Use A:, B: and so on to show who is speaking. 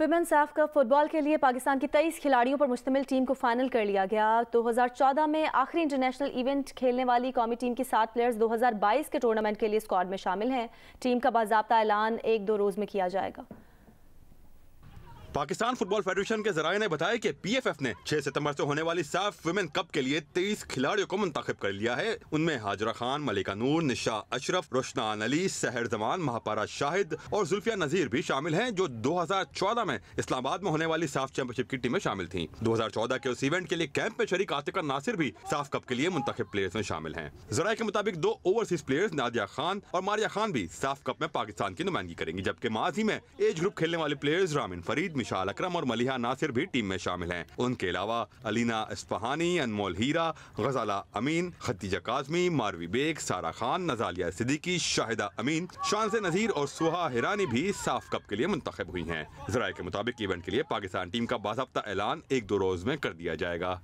A: women's F cup football के लिए पाकिस्तान की तेईस खिलाड़ियों पर मुश्तमिल टीम को फाइनल कर लिया गया 2014 चौदह में आखिरी इंटरनेशनल इवेंट खेलने वाली कौमी टीम की सात प्लेयर्स 2022 के टूर्नामेंट के लिए स्क्वाड में शामिल हैं टीम का बाबा ऐलान एक दो रोज़ में किया जाएगा
B: पाकिस्तान फुटबॉल फेडरेशन के जराये ने बताया कि पीएफएफ ने 6 सितंबर से होने वाली साफ वुमेन कप के लिए 23 खिलाड़ियों को मुंतब कर लिया है उनमें हाजरा खान मलिका नूर निशा अशरफ रोशनान अली सहर जमान महापारा शाहिद और जुल्फिया नजीर भी शामिल हैं जो 2014 में इस्लामाबाद में होने वाली साफ चैंपियनशिप की टीम में शामिल थी दो के उस इवेंट के लिए कैंप में शरीक आतिका नासिर भी साफ कप के लिए मुंतब प्लेयर्स में शामिल है जराये के मुताबिक दो ओवरसीज प्लेयर्स नादिया खान और मारिया खान भी साफ कप में पाकिस्तान की नुमाइंदगी करेंगी जबकि माजी में एज ग्रुप खेलने वाले प्लेयर्स रामिन फरीद मिशाल अक्रम और मलिहा नासिर भी टीम में शामिल हैं उनके अलावा अलीना इस्फहानी अनमोल हीरा गजाला अमीन खतीजा काजमी मारवी बेग सारा खान नजालिया सिद्दीकी शाहिदा अमीन शान से नजीर और सुहा हिरानी भी साफ कप के लिए मुंतखब हुई है जराये के मुताबिक इवेंट के लिए पाकिस्तान टीम का बाबा ऐलान एक दो रोज में कर दिया जाएगा